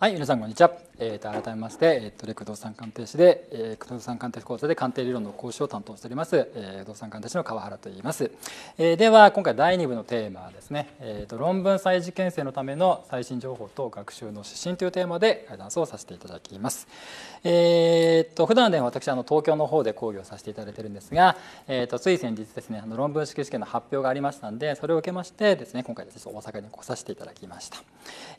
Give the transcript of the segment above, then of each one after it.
はい、皆さんこんにちは。えっ、ー、と改めまして、えっ、ー、とレク動産鑑定士で、えー、動産鑑定講座で鑑定理論の講師を担当しております、えー、動産鑑定士の川原と言います。えー、では今回第2部のテーマはですね、えっ、ー、と論文再受験生のための最新情報と学習の指針というテーマでガイダンスをさせていただきます。えっ、ー、と普段で、ね、私あの東京の方で講義をさせていただいてるんですが、えっ、とつい先日ですねあの論文式試験の発表がありましたのでそれを受けましてですね今回です、ね、大阪に来させていただきました。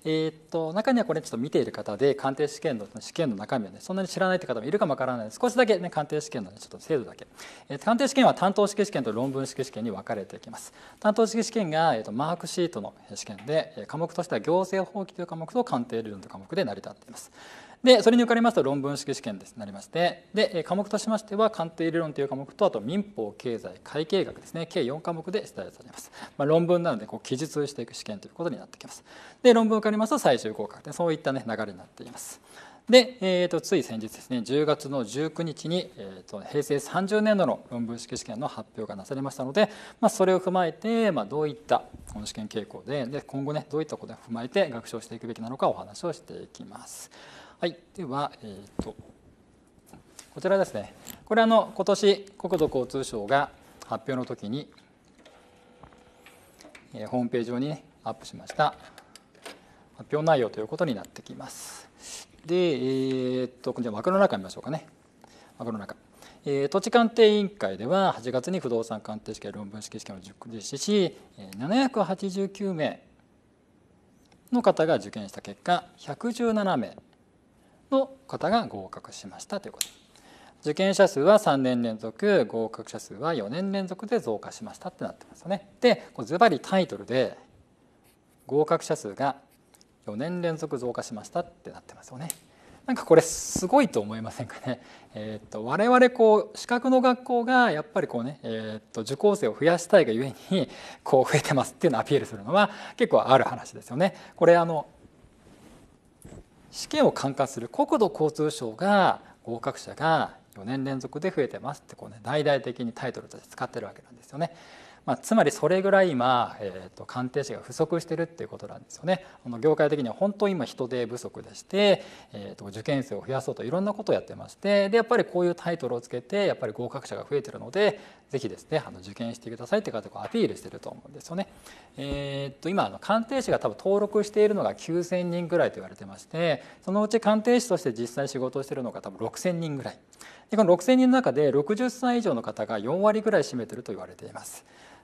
えっ、と中にはこれちょっと見ている方で鑑定試験の試験の中身をねそんなに知らないって方もいるかもわからないので少しだけね鑑定試験の、ね、ちょっと精度だけ、えー、鑑定試験は担当式試験と論文式試験に分かれていきます担当式試験が、えーと、とマークシートの試験で科目としては行政法規という科目と鑑定理論という科目で成り立っていますでそれに受かりますと論文式試験になりましてで科目としましては鑑定理論という科目とあと民法経済会計学ですね計4科目で出題されます、まあ、論文なのでこう記述していく試験ということになってきますで論文受かりますと最終合格でそういった、ね、流れになっていますで、えーと、つい先日ですね10月の19日に、えーと、平成30年度の論文式試験の発表がなされましたので、まあ、それを踏まえて、まあ、どういったこの試験傾向でで今後ねどういったことを踏まえて学習していくべきなのかお話をしていきます。はい、では、えーと、こちらですねこれあの今年国土交通省が発表の時に、えー、ホームページ上に、ね、アップしました発表内容ということになってきます。で、えーと、じゃ枠の中見ましょうかね枠の中。えー、土地鑑定委員会では8月に不動産鑑定試験論文式試験を実施し789名の方が受験した結果117名の方が合格しましたということ受験者数は3年連続合格者数は4年連続で増加しましたってなってますよねでズバリタイトルで合格者数が4年連続増加しましたってなってますよねなんかこれすごいと思いませんかね。えー、っと我々こう資格の学校がやっぱりこうね、えー、っと受講生を増やしたいがゆえにこう増えてますっていうのをアピールするのは結構ある話ですよね。これあの試験を管轄する国土交通省が合格者が4年連続で増えてますってこう、ね、大々的にタイトルとして使ってるわけなんですよね。まあ、つまりそれぐらい今、えー、と鑑定士が不足してるっていうことなんですよね。この業界的には本当今人手不足でして、えー、と受験生を増やそうといろんなことをやってましてでやっぱりこういうタイトルをつけてやっぱり合格者が増えてるのでぜひですねあの受験してくださいって方をアピールしてると思うんですよね。えー、っと今あの鑑定士が多分登録しているのが9,000人ぐらいと言われてましてそのうち鑑定士として実際仕事をしているのが多分6,000人ぐらいでこの6,000人の中で60歳以上の方が4割ぐらい占めてると言われています。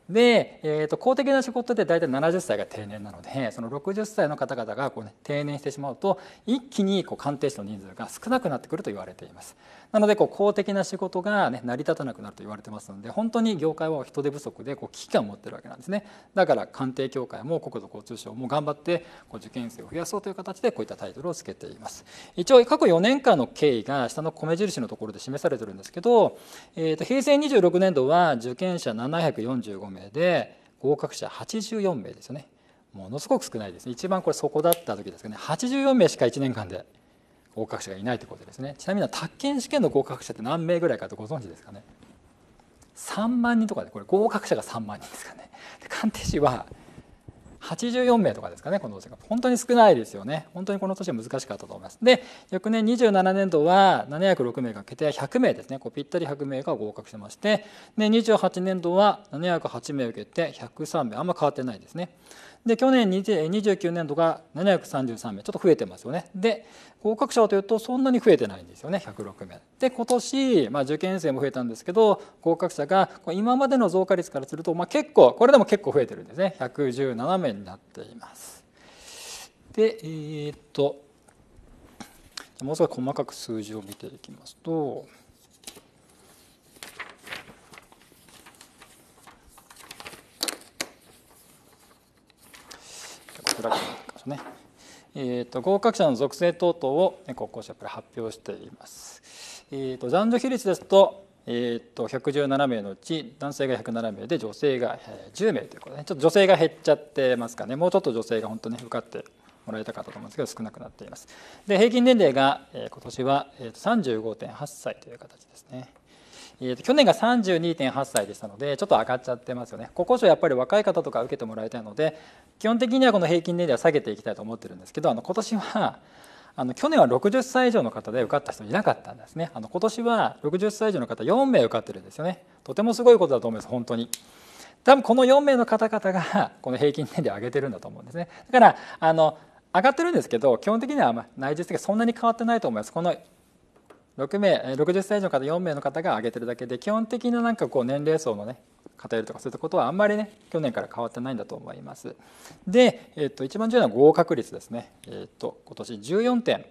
で、えーと公的な仕事で大体70歳が定年なのでその60歳の方々がこう、ね、定年してしまうと一気にこう鑑定士の人数が少なくなってくると言われていますなのでこう公的な仕事が、ね、成り立たなくなると言われてますので本当に業界は人手不足でこう危機感を持ってるわけなんですねだから官邸協会も国土交通省も頑張ってこう受験生を増やそうという形でこういったタイトルをつけています一応過去4年間の経緯が下の米印のところで示されてるんですけど、えー、と平成26年度は受験者745名で合格者84名ですよねものすごく少ないですね一番これそこだった時ですかね84名しか1年間で合格者がいないということですねちなみに宅建試験の合格者って何名ぐらいかとご存知ですかね3万人とかでこれ合格者が3万人ですかねで鑑定士は84名とかですかねこの年が本当に少ないですよね本当にこの年は難しかったと思いますで翌年27年度は706名が決定100名ですねこうぴったり100名が合格してましてで28年度は708名を受けて103名あんま変わってないですねで去年29年度が733名ちょっと増えてますよねで合格者はというとそんなに増えてないんですよね106名で今年、まあ、受験生も増えたんですけど合格者が今までの増加率からすると、まあ、結構これでも結構増えてるんですね117名になっていますでえー、っともう少し細かく数字を見ていきますと書ね。えーと、合格者の属性等々を国交省から発表しています。えーと、男女比率ですと,、えーと、117名のうち男性が107名で女性が10名ということで、ね、ちょっと女性が減っちゃってますかねもうちょっと女性が本当に受かってもらいたかったと思うんですけど少なくなっています。で平均年齢が、えー、今年は、え35.8歳という形ですね。えー、と去年が32.8歳でしたのでちょっと上がっちゃってますよね国交省やっぱり若い方とか受けてもらいたいので基本的にはこの平均年齢は下げていきたいと思ってるんですけどあの今年はあの去年は60歳以上の方で受かった人いなかったんですねあの今年は60歳以上の方4名受かってるんですよねとてもすごいことだと思います本当に多分この4名の方々がこの平均年齢を上げてるんだと思うんですねだからあの上がってるんですけど基本的には内実的にそんなに変わってないと思いますこの6名60歳以上の方4名の方が挙げてるだけで基本的ななんかこう年齢層のね偏りとかそういったことはあんまりね去年から変わってないんだと思います。で、えっと、一番重要な合格率ですね、えっと、今年14点。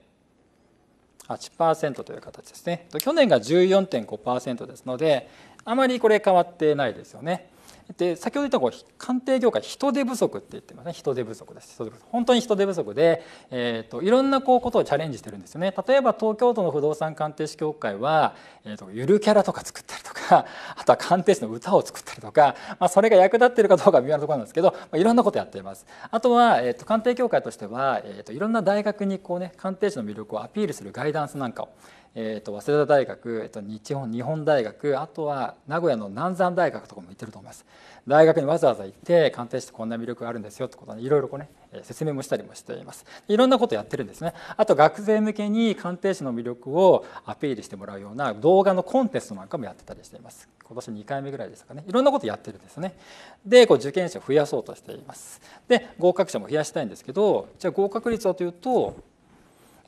8%という形ですね去年が14.5%ですのであまりこれ変わってないですよねで先ほど言ったこう鑑定業界人手不足って言ってますね人手不足です人手不足本当に人手不足で、えーと、いろんなこうことをチャレンジしてるんですよね例えば東京都の不動産鑑定士協会は、えーと、ゆるキャラとか作ったりとか あとは鑑定士の歌を作ったりとか、まあ、それが役立ってるかどうか微妙なところなんですけど、まあ、いろんなことやっていますあとは、えーと、と鑑定協会としては、えー、といろんな大学にこうね鑑定士の魅力をアピールするガイダンスなんかをえーと、早稲田大学、えーと、と日本日本大学あとは名古屋の南山大学とかも行ってると思います大学にわざわざ行って鑑定してこんな魅力があるんですよってことでいろいろこうね説明もしたりもしていますいろんなことやってるんですねあと学生向けに鑑定士の魅力をアピールしてもらうような動画のコンテストなんかもやってたりしています今年2回目ぐらいですかねいろんなことやってるんですねでこう受験者を増やそうとしていますで合格者も増やしたいんですけどじゃあ合格率はというと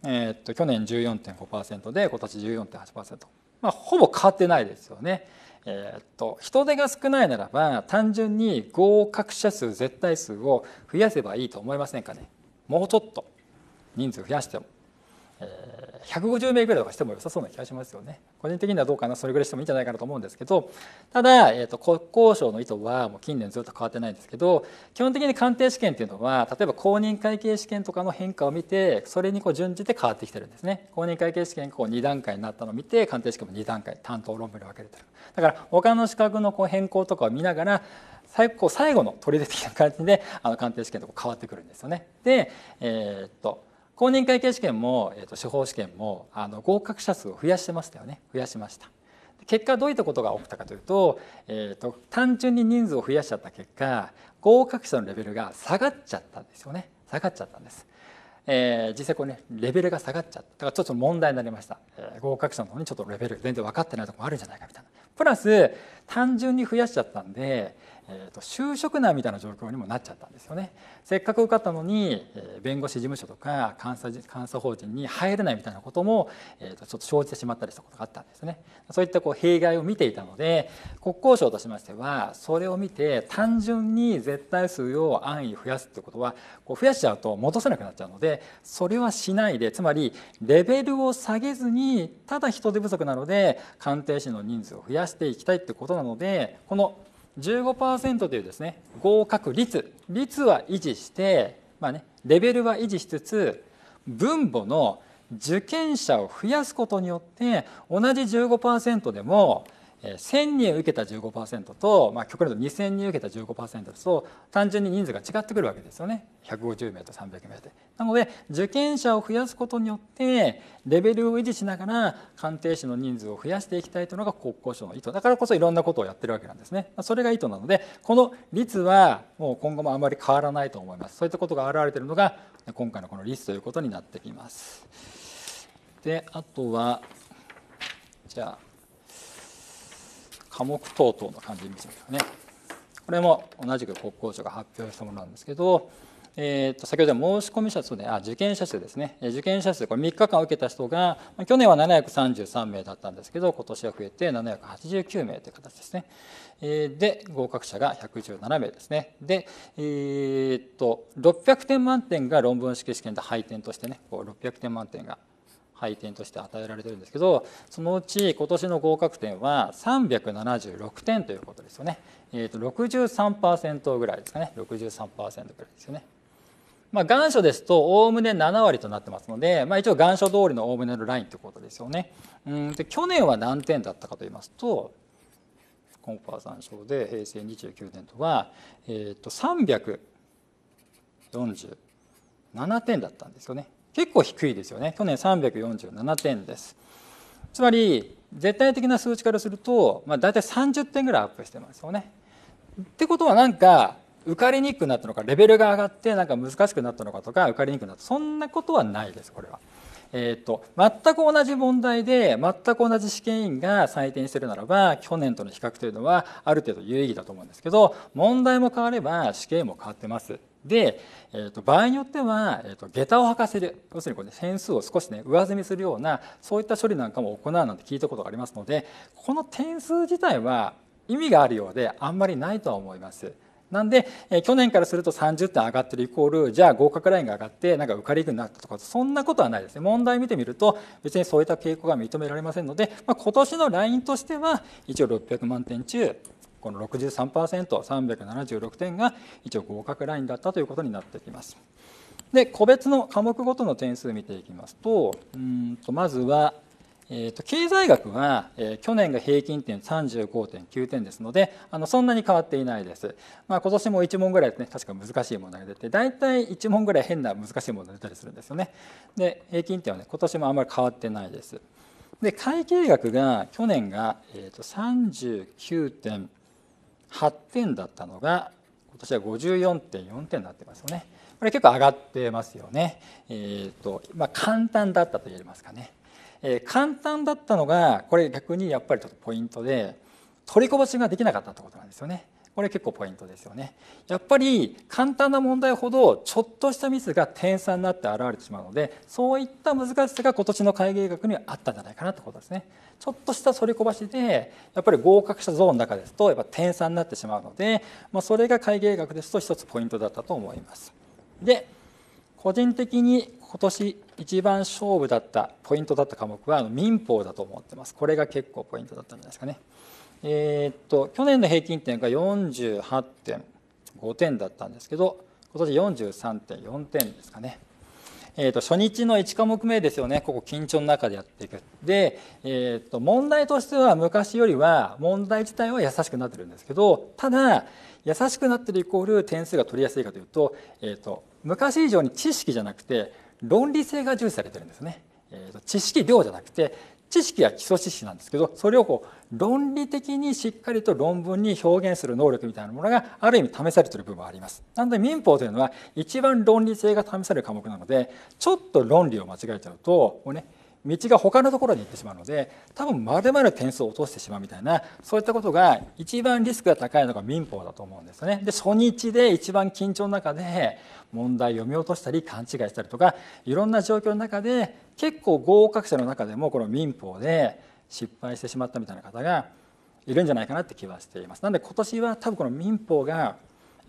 えー、っと去年14.5%で今年14.8%、まあ、ほぼ変わってないですよね。えー、っと人手が少ないならば単純に合格者数絶対数を増やせばいいと思いませんかねもうちょっと人数増やしても、え150名ぐらいとかしても良さそうな気がしますよね。個人的にはどうかなそれぐらいしてもいいんじゃないかなと思うんですけどただ、えーと、国交省の意図はもう近年ずっと変わってないんですけど基本的に鑑定試験っていうのは例えば公認会計試験とかの変化を見てそれにこう準じて変わってきてるんですね。公認会計試験がこう2段階になったのを見て鑑定試験も2段階担当論文に分けれてる。だから他の資格のこう変更とかを見ながら最後最後の取り出的な感じであの鑑定試験と変わってくるんですよね。で、えー、っと公認会計試験も、えーと、と司法試験もあの合格者数を増やしてましたよね増やしました結果どういったことが起きたかというと,、えーと、単純に人数を増やしちゃった結果合格者のレベルが下がっちゃったんですよね下がっちゃったんです、えー、実際これねレベルが下がっちゃっただからちょっと問題になりました、えー、合格者の方にちょっとレベル全然分かってないところあるんじゃないかみたいなプラス単純に増やしちゃったんでえー、と就職難みたいな状況にもなっちゃったんですよねせっかく受かったのに、え弁護士事務所とか監査監査法人に入れないみたいなことも、えー、とちょっと生じてしまったりしたことがあったんですねそういったこう弊害を見ていたので国交省としましてはそれを見て単純に絶対数を安易に増やすってことはこう増やしちゃうと戻せなくなっちゃうのでそれはしないでつまりレベルを下げずにただ人手不足なので鑑定士の人数を増やしていきたいってことなのでこの「15%というですね合格率率は維持して、まあね、レベルは維持しつつ分母の受験者を増やすことによって同じ15%でも1000人受けた15%と、まあ、極端と2000人受けた15%と単純に人数が違ってくるわけですよね150名と300名で。なので受験者を増やすことによってレベルを維持しながら鑑定士の人数を増やしていきたいというのが国交省の意図だからこそいろんなことをやってるわけなんですね。それが意図なのでこの率はもう今後もあまり変わらないと思います。そういったことが表れているのが今回のこの率ということになってきます。であとはじゃあ科目等々の感じに見せますね。これも同じく国交省が発表したものなんですけど、えー、と先ほど申し込み者数で、あ、受験者数ですね、受験者数、これ3日間受けた人が、去年は733名だったんですけど、今年は増えて789名という形ですね。えで、合格者が117名ですね。で、えー、っと、600点満点が論文式試験で配点としてね、こう600点満点が配点として与えられてるんですけどそのうち今年の合格点は376点ということですよね、えーと、と63%ぐらいですかね63%ぐらいですよね。まあ、願書ですとおおむね7割となってますので、まあ、一応願書通りのおおむねのラインということですよね。うんで去年は何点だったかと言いますと今ンパ参照で平成29年とは、えーと、と347点だったんですよね。結構低いですよね去年347点ですつまり絶対的な数値からすると、まあ、大体30点ぐらいアップしてますよねってことはなんか受かりにくくなったのかレベルが上がってなんか難しくなったのかとか受かりにくくなったそんなことはないですこれは。えーと、全く同じ問題で全く同じ試験員が採点してるならば去年との比較というのはある程度有意義だと思うんですけど問題も変われば試験も変わってますで、えー、と場合によっては、えー、と下駄を履かせる要するにこれ、ね、点数を少しね上積みするようなそういった処理なんかも行うなんて聞いたことがありますのでこの点数自体は意味があるようであんまりないとは思います。なんで、え去年からすると30点上がってるイコールじゃあ合格ラインが上がってなんか受かりになったとかそんなことはないですね問題見てみると別にそういった傾向が認められませんので、まあ、今年のラインとしては一応600万点中この 63%376 点が一応合格ラインだったということになってきます。で個別の科目ごとの点数見ていきますとうんとまずは、えー、と経済学は、えー、去年が平均点35.9点ですのであのそんなに変わっていないです、まあ、今年も1問ぐらいですね確か難しい問題が出て大体1問ぐらい変な難しい問題が出たりするんですよねで平均点はね今年もあんまり変わってないですで会計学が去年が、えー、と39.9 3 8点だったのが今年は54.4点になってますよね。これ結構上がってますよね。えっ、ー、とまあ、簡単だったと言えますかね。えー、簡単だったのがこれ逆にやっぱりちょっとポイントで取りこぼしができなかったってことなんですよね。これ結構ポイントですよね。やっぱり簡単な問題ほどちょっとしたミスが点差になって現れてしまうのでそういった難しさが今年の会計学にはあったんじゃないかなってことですね。ちょっとした反りこばしでやっぱり合格者ゾーンの中ですとやっぱ点差になってしまうので、まあ、それが会計学ですと一つポイントだったと思います。で個人的に今年一番勝負だったポイントだった科目は民法だと思ってますこれが結構ポイントだったんじゃないですかね。えー、っと去年の平均点が48.5点だったんですけど今年43.4点ですかね。えー、と初日の1科目目ですよね、ここ緊張の中でやっていく。で、えー、と問題としては昔よりは問題自体は優しくなってるんですけど、ただ、優しくなってるイコール点数が取りやすいかというと、えー、と昔以上に知識じゃなくて論理性が重視されてるんですね。えー、と知識量じゃなくて知識や基礎知識なんですけどそれをこう論理的にしっかりと論文に表現する能力みたいなものがある意味試されている部分はあります。なので民法というのは一番論理性が試される科目なのでちょっと論理を間違えちゃうともうね道が他のところに行ってしまうので多分まるまる点数を落としてしまうみたいなそういったことが一番リスクが高いのが民法だと思うんですね。で初日で一番緊張の中で問題読み落としたり勘違いしたりとかいろんな状況の中で結構合格者の中でもこの民法で失敗してしまったみたいな方がいるんじゃないかなって気はしています。なので今年は多分この民法が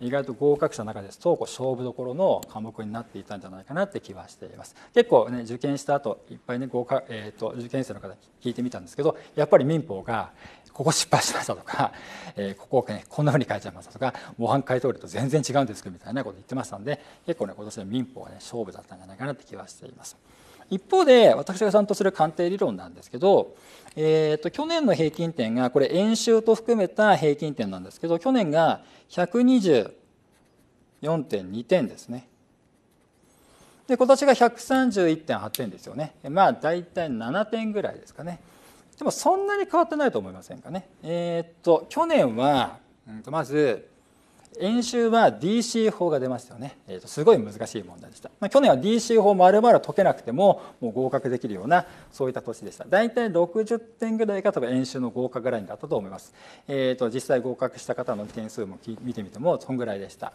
意外と合格者の中ですとこう勝負どころの科目になっていたんじゃないかなって気はしています結構ね受験した後いっぱいね合格、えーと、受験生の方聞いてみたんですけどやっぱり民法がここ失敗しましたとか、えー、ここを、ね、こんなふうに書いちゃいましたとか模範解答例と全然違うんですけどみたいなこと言ってましたんで結構ね今年の民法はね勝負だったんじゃないかなって気はしています。一方で私が担当する鑑定理論なんですけど、えーと、去年の平均点がこれ円周と含めた平均点なんですけど去年が124.2点ですね。で今年が131.8点ですよね。まあ大体7点ぐらいですかね。でもそんなに変わってないと思いませんかね。えっ、ー、と去年は、うん、とまず演習は DC 法が出ましたよね、えー、とすごい難しい問題でした、まあ、去年は DC 法まる解けなくてももう合格できるようなそういった年でした大体60点ぐらいが多分演習の合格ラインだったと思います、えー、と実際合格した方の点数も見てみてもそんぐらいでした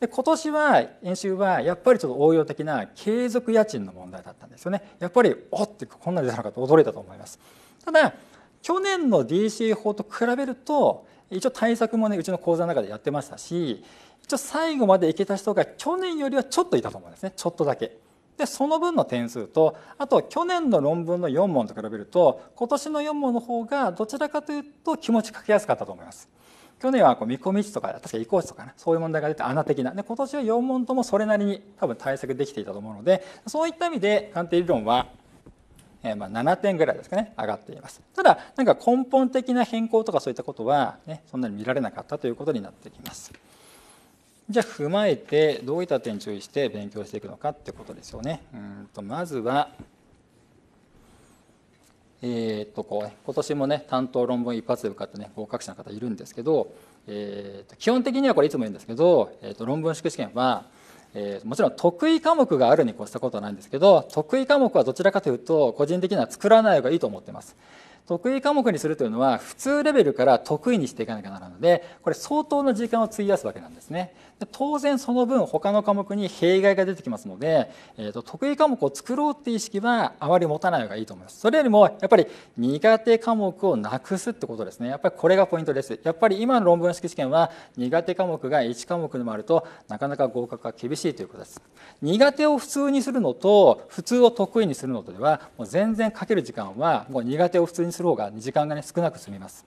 で今年は演習はやっぱりちょっと応用的な継続家賃の問題だったんですよねやっぱりおってこんなに出たのかと驚いたと思いますただ去年の DC 法と比べると一応対策もねうちの講座の中でやってましたし一応最後まで行けた人が去年よりはちょっといたと思うんですねちょっとだけ。でその分の点数とあと去年の論文の4問と比べると今年の4問の方がどちらかというと気持ち書きやすかったと思います。去年はこう見込み値とか確か移行値とか、ね、そういう問題が出て穴的なで今年は4問ともそれなりに多分対策できていたと思うのでそういった意味で鑑定理論はえま7点ぐらいですかね上がっていますただなんか根本的な変更とかそういったことは、ね、そんなに見られなかったということになってきますじゃあ踏まえてどういった点注意して勉強していくのかってことですよねうんとまずはえー、っとこう、今年もね担当論文一発で受かった、ね合格者の方いるんですけど、えー、っと基本的にはこれいつも言うんですけど、えー、っと論文宿試験はえー、もちろん得意科目があるに越したことはないんですけど得意科目はどちらかというと個人的には作らない方がいいと思ってます得意科目にするというのは普通レベルから得意にしていかなきゃならないのでこれ相当の時間を費やすわけなんですねで当然その分他の科目に弊害が出てきますので、えー、と得意科目を作ろうっていう意識はあまり持たない方がいいと思いますそれよりもやっぱり苦手科目をなくすってことですねやっぱりこれがポイントですやっぱり今の論文式試験は苦手科目が1科目でもあるとなかなか合格が厳しいということです苦手を普通にするのと普通を得意にするのとではもう全然かける時間はもう苦手を普通にする方が時間が、ね、少なく済みます。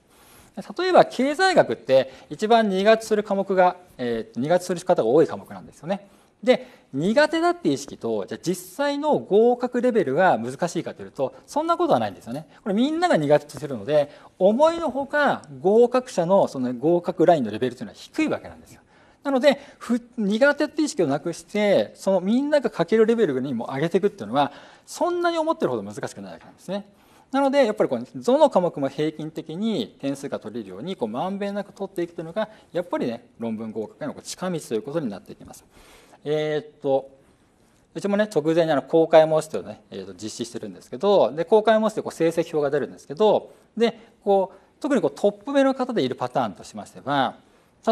例えば経済学って一番苦手する科目が、えー、苦手する方が多い科目なんですよね。で苦手だって意識とじゃ実際の合格レベルが難しいかというとそんなことはないんですよね。これみんなが苦手とするので思いのほか合格者のその合格ラインのレベルというのは低いわけなんですよ。なので苦手って意識をなくしてそのみんながかけるレベルにも上げていくっていうのはそんなに思ってるほど難しくないわけなんですね。なのでやっぱりこの、どの科目も平均的に点数が取れるようにこうまんべんなく取っていくというのがやっぱりね論文合格への近道ということになっていきます。えー、っとうちもね直前にあの公開模試というのをね、えー、と実施してるんですけどで公開模試でこう成績表が出るんですけどでこう特にこうトップ目の方でいるパターンとしましては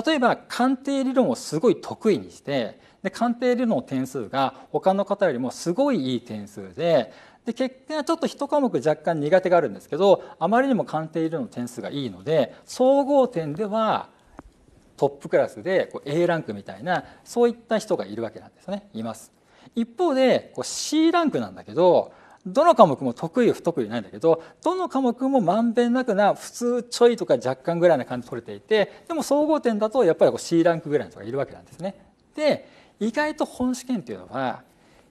例えば鑑定理論をすごい得意にしてで鑑定理論の点数が他の方よりもすごいいい点数でで結果はちょっと1科目若干苦手があるんですけどあまりにも鑑定量の点数がいいので総合点ではトップクラスでこう A ランクみたいなそういった人がいるわけなんですねいます一方でこう C ランクなんだけどどの科目も得意不得意ないんだけどどの科目もまんべんなくな普通ちょいとか若干ぐらいな感じ取れていてでも総合点だとやっぱりこう C ランクぐらいの人がいるわけなんですねで意外と本試験っていうのは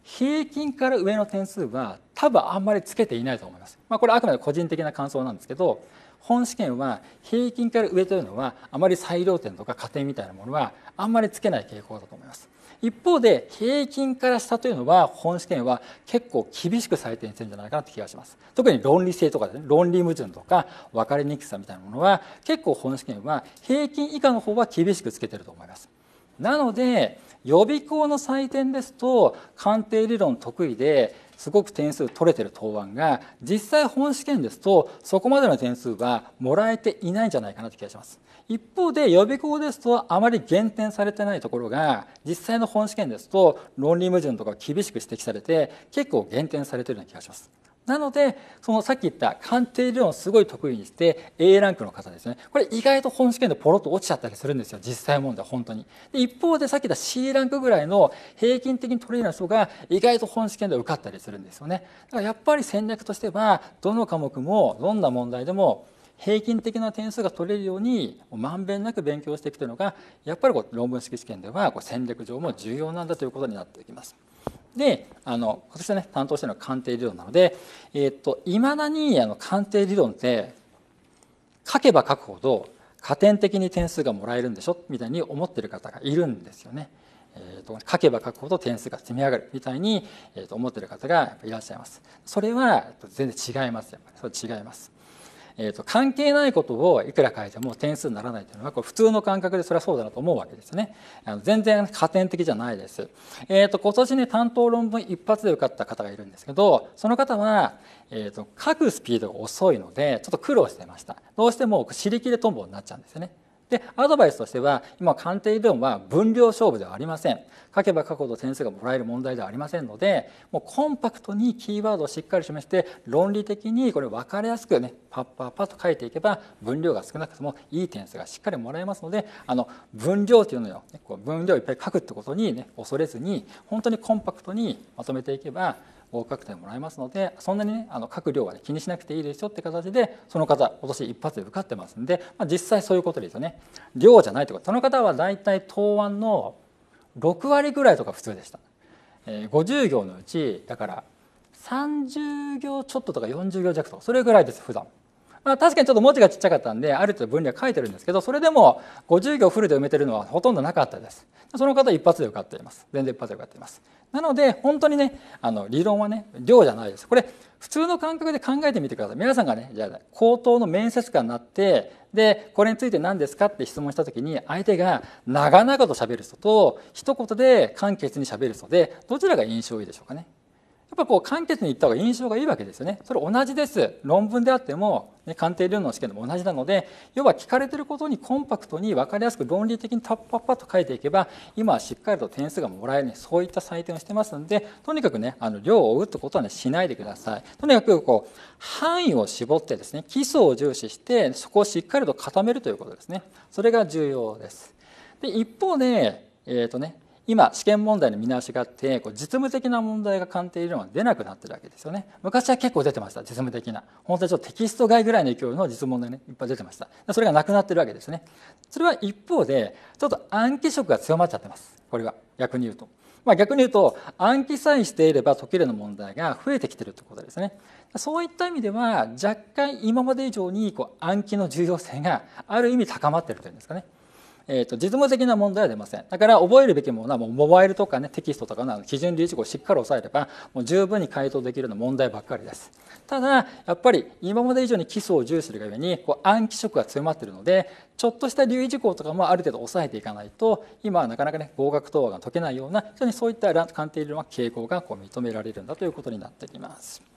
平均から上の点数は多分あんまりつけていないと思います。まあ、これあくまで個人的な感想なんですけど本試験は平均から上というのはあまり裁量点とか加点みたいなものはあんまりつけない傾向だと思います。一方で平均から下というのは本試験は結構厳しく採点してるんじゃないかなって気がします特に論理性とかでね論理矛盾とか分かりにくさみたいなものは結構本試験は平均以下の方は厳しくつけてると思いますなので予備校の採点ですと鑑定理論得意ですごく点数取れてる答案が実際本試験ですとそこまでの点数はもらえていないんじゃないかなという気がします一方で予備校ですとあまり減点されてないところが実際の本試験ですと論理矛盾とか厳しく指摘されて結構減点されてるような気がしますなのでそのさっき言った鑑定理論をすごい得意にして A ランクの方ですねこれ意外と本試験でポロッと落ちちゃったりするんですよ実際問題本当にで一方でさっき言った C ランクぐらいの平均的に取れるような人が意外と本試験では受かったりするんですよねだからやっぱり戦略としてはどの科目もどんな問題でも平均的な点数が取れるようにまんべんなく勉強していくというのがやっぱりこう論文式試験ではこう戦略上も重要なんだということになってきます。であの私はね担当してるのは鑑定理論なのでいま、えーと、未だにあの鑑定理論って書けば書くほど加点的に点数がもらえるんでしょみたいに思ってる方がいるんですよね。えーと、書けば書くほど点数が積み上がるみたいに、えーと、思ってる方がいらっしゃいます。それは全然違います。それ違います。えー、と関係ないことをいくら書いても点数にならないというのはこれ普通の感覚でそれはそうだなと思うわけですね。あの全然加点的じゃないです。えー、と今年ね担当論文一発で受かった方がいるんですけどその方は、えー、と書くスピードが遅いのでちょっと苦労してました。どうしても自力でトンボになっちゃうんですよね。でアドバイスとしては今鑑定理論は分量勝負ではありません書けば書くほど点数がもらえる問題ではありませんのでもうコンパクトにキーワードをしっかり示して論理的にこれ分かりやすくねパッパッパッと書いていけば分量が少なくともいい点数がしっかりもらえますのであの分量というのよ、分量いっぱい書くってことにね恐れずに本当にコンパクトにまとめていけば多くてもらえますのでそんなにねあの各量は、ね、気にしなくていいですよって形でその方今年一発で受かってますんで、まあ、実際そういうことですよね量じゃないってことその方は大体答案の6割ぐらいとか普通でした、えー、50行のうちだから30行ちょっととか40行弱とかそれぐらいです普段まあ、確かにちょっと文字がちっちゃかったんである程度分量書いてるんですけどそれでも50行フルで埋めてるのはほとんどなかったですその方一発で受かっています全然一発で受かっていますなので本当にねあの理論はね量じゃないですこれ普通の感覚で考えてみてください皆さんがねじゃあ口頭の面接官になってでこれについて何ですかって質問した時に相手が長々と喋る人と一言で簡潔に喋る人でどちらが印象いいでしょうかねっぱこう簡潔に言った方が印象がいいわけですよね。それ同じです。論文であっても、ね、鑑定量の試験でも同じなので、要は聞かれてることにコンパクトに分かりやすく論理的にタッパッパッと書いていけば、今はしっかりと点数がもらえる、ね、そういった採点をしてますので、とにかくね、あの量を追うってことは、ね、しないでください。とにかくこう範囲を絞ってですね、基礎を重視して、そこをしっかりと固めるということですね。それが重要です。で一方で、えーとね、今試験問題の見直しがあってこう実務的な問題が鑑定理論は出なくなってるわけですよね昔は結構出てました実務的な本当にちょっとテキスト外ぐらいの勢いの実問題ねいっぱい出てましたそれがなくなってるわけですねそれは一方でちょっと暗記色が強まっちゃってますこれは逆に言うと。まあ、逆に言うと暗記さえしていれば解けるの問題が増えてきてるってことですねそういった意味では若干今まで以上にこう暗記の重要性がある意味高まってるというんですかねえーと、実務的な問題は出ませんだから覚えるべきものはもうモバイルとか、ね、テキストとかの基準留置語をしっかり押さえればもう十分に回答できるような問題ばっかりですただやっぱり今まで以上に基礎を重視するがゆえにこう暗記色が強まってるのでちょっとした留意事項とかもある程度抑えていかないと今はなかなかね合格答案が解けないような非常にそういった鑑定理論は傾向がこう認められるんだということになってきます。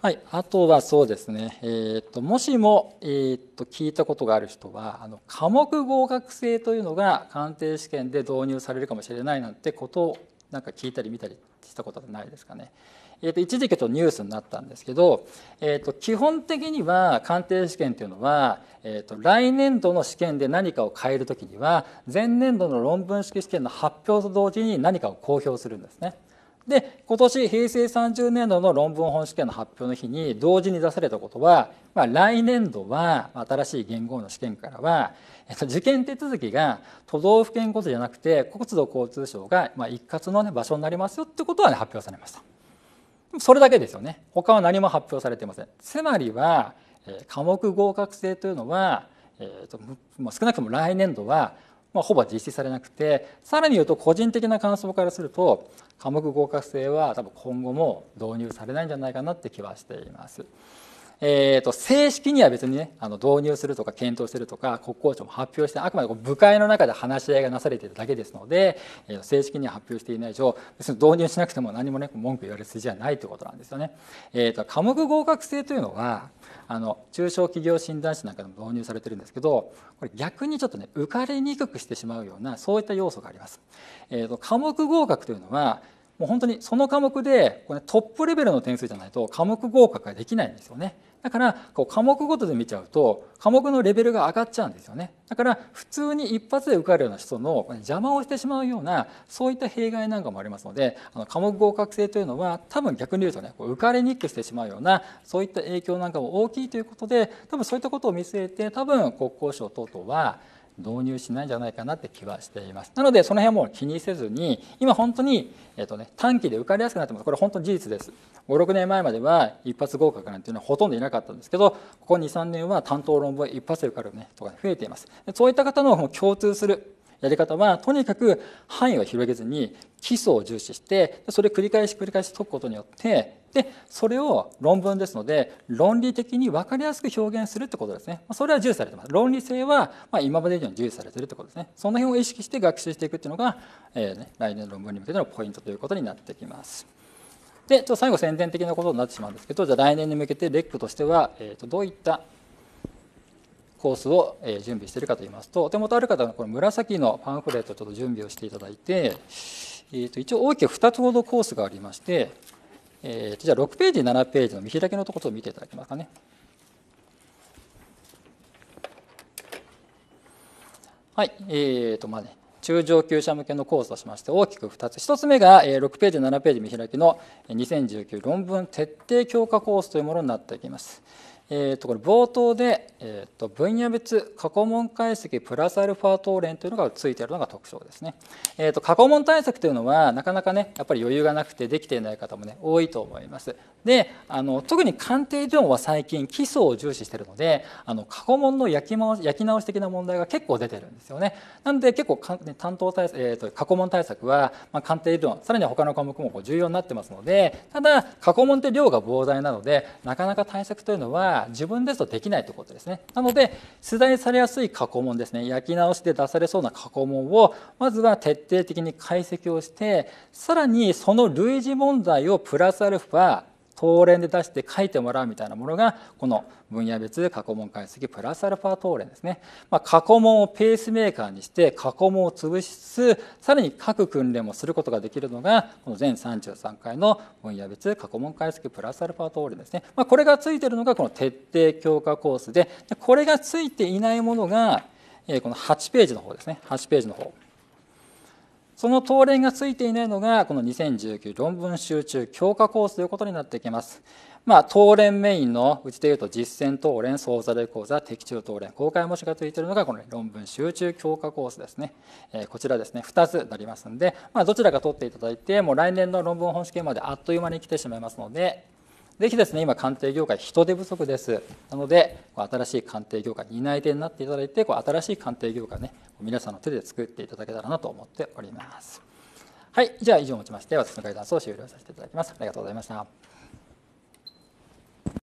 はい、あとはそうですね、えーと、ともしも、えーと、と聞いたことがある人はあの科目合格制というのが鑑定試験で導入されるかもしれないなんてことをなんか聞いたり見たりしたことはないですかね。えーと、一時期とニュースになったんですけど、えっと基本的には鑑定試験というのは、えっと来年度の試験で何かを変える時には前年度の論文式試験の発表と同時に何かを公表するんですね。で今年平成30年度の論文本試験の発表の日に同時に出されたことは、まあ、来年度は新しい言語の試験からは、えっと、受験手続きが都道府県ごとじゃなくて国土交通省が、まあ、一括の、ね、場所になりますよってことは、ね、発表されました。それだけですよね他は何も発表されていません。つまりは、えー、科目合格制というのは、えーと少なくとも来年度はまあ、ほぼ実施されなくてさらに言うと個人的な感想からすると科目合格制は多分今後も導入されないんじゃないかなって気はしています。えーと、正式には別にねあの導入するとか検討するとか国交省も発表してあくまで部会の中で話し合いがなされているだけですので、えー、正式には発表していない以上別に導入しなくても何もね文句言われる筋はないということなんですよね。えーと、科目合格制というのはあの中小企業診断士なんかでも導入されてるんですけどこれ逆にちょっとね浮かれにくくしてしまうようなそういった要素があります。えーと科目合格というのはもう本当にその科目でこれ、トップレベルの点数じゃないと科目合格ができないんですよねだからこう科目ごとで見ちゃうと科目のレベルが上がっちゃうんですよねだから普通に一発で受かるような人の邪魔をしてしまうようなそういった弊害なんかもありますのであの科目合格性というのは多分逆に言うとね受かりにくくしてしまうようなそういった影響なんかも大きいということで多分そういったことを見据えて多分国交省等々は導入しないんじゃないかなって気はしていますなのでその辺はもう気にせずに今本当に、えーとね、短期で受かりやすくなってますこれ本当に事実です56年前までは一発合格なんていうのはほとんどいなかったんですけどここ23年は担当論文一発で受かる、ね、とか増えていますそういった方の共通するやり方はとにかく範囲を広げずに基礎を重視してそれを繰り返し繰り返し解くことによってでそれを論文ですので論理的に分かりやすく表現するってことですねそれは重視されてます論理性はま今まで以上に重視されてるってことですねその辺を意識して学習していくっていうのが、えー、ね、来年の論文に向けてのポイントということになってきますでちょっと最後宣伝的なことになってしまうんですけどじゃあ来年に向けてレックとしては、えー、とどういったコースを準備しているかと言いますとお手元ある方のこの紫のパンフレットをちょっと準備をしていただいて、えー、と一応大きく2つほどコースがありましてえー、じゃあ6ページ、7ページの見開きのところを見ていただけますかね。はい、えーとまあね、中上級者向けのコースとしまして大きく2つ1つ目が6ページ7ページ見開きの2019論文徹底強化コースというものになっていきますえー、とこれ冒頭で、えー、と分野別過去問解析プラスアルファ等連というのがついているのが特徴ですね、えー、と過去問対策というのはなかなかねやっぱり余裕がなくてできていない方もね多いと思いますであの特に鑑定業務は最近基礎を重視しているのであの過去問の焼き直し焼き直し的な問題が結構出てるんですよねなので結構担当対策、えー、と過去問対策は、まあ、鑑定理論さらには他の科目も重要になってますのでただ過去問って量が膨大なのでなかなか対策というのは自分ですとできないということですね。なので、出題されやすい過去問ですね、焼き直しで出されそうな過去問を、まずは徹底的に解析をして、さらにその類似問題をプラスアルファ、当連で出して書いてもらうみたいなものがこの分野別過去問解析プラスアルファ当連ですね、まあ、過去問をペースメーカーにして過去問を潰しつつさらに各訓練もすることができるのがこの全33回の分野別過去問解析プラスアルファ当連ですね、まあ、これがついてるのがこの徹底強化コースでこれがついていないものがこの8ページの方ですね8ページの方。その東連がついていないのが、この2019論文集中強化コースということになってきます。まあ、東連メインの、うちでいうと実践東連、総座で講座、適中東連、公開模試がついているのが、この論文集中強化コースですね。えー、こちらですね、2つなりますんで、まあ、どちらか取っていただいて、もう来年の論文本試験まであっという間に来てしまいますので、ぜひですね、今、鑑定業界、人手不足です。なので、新しい鑑定業界、担い手になっていただいて、こう新しい鑑定業界ね、皆さんの手で作っていただけたらなと思っております。はい、じゃあ以上をもちまして、私のガイダンスを終了させていただきます。ありがとうございました。